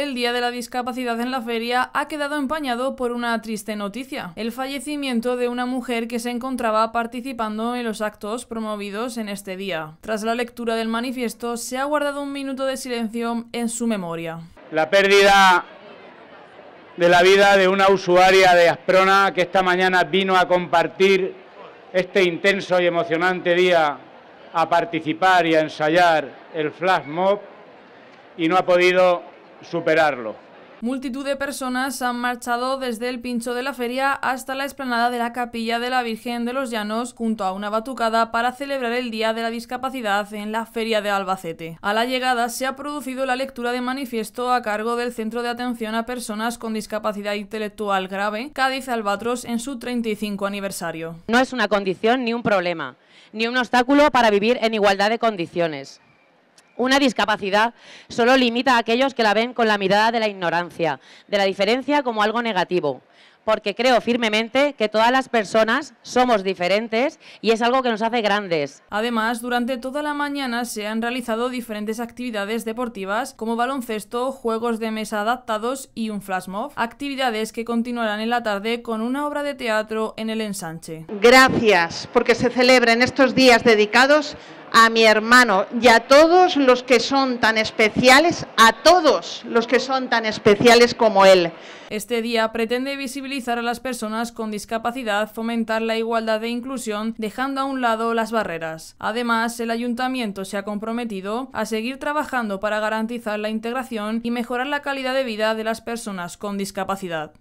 el Día de la Discapacidad en la feria ha quedado empañado por una triste noticia, el fallecimiento de una mujer que se encontraba participando en los actos promovidos en este día. Tras la lectura del manifiesto, se ha guardado un minuto de silencio en su memoria. La pérdida de la vida de una usuaria de Asprona que esta mañana vino a compartir este intenso y emocionante día a participar y a ensayar el flash mob y no ha podido superarlo. Multitud de personas han marchado desde el pincho de la feria hasta la explanada de la capilla de la Virgen de los Llanos junto a una batucada para celebrar el Día de la Discapacidad en la feria de Albacete. A la llegada se ha producido la lectura de manifiesto a cargo del Centro de Atención a Personas con Discapacidad Intelectual Grave, Cádiz Albatros, en su 35 aniversario. No es una condición ni un problema, ni un obstáculo para vivir en igualdad de condiciones. Una discapacidad solo limita a aquellos que la ven con la mirada de la ignorancia, de la diferencia como algo negativo, porque creo firmemente que todas las personas somos diferentes y es algo que nos hace grandes. Además, durante toda la mañana se han realizado diferentes actividades deportivas como baloncesto, juegos de mesa adaptados y un flash mob, actividades que continuarán en la tarde con una obra de teatro en el ensanche. Gracias porque se celebra en estos días dedicados a mi hermano y a todos los que son tan especiales, a todos los que son tan especiales como él. Este día pretende visibilizar a las personas con discapacidad, fomentar la igualdad de inclusión, dejando a un lado las barreras. Además, el ayuntamiento se ha comprometido a seguir trabajando para garantizar la integración y mejorar la calidad de vida de las personas con discapacidad.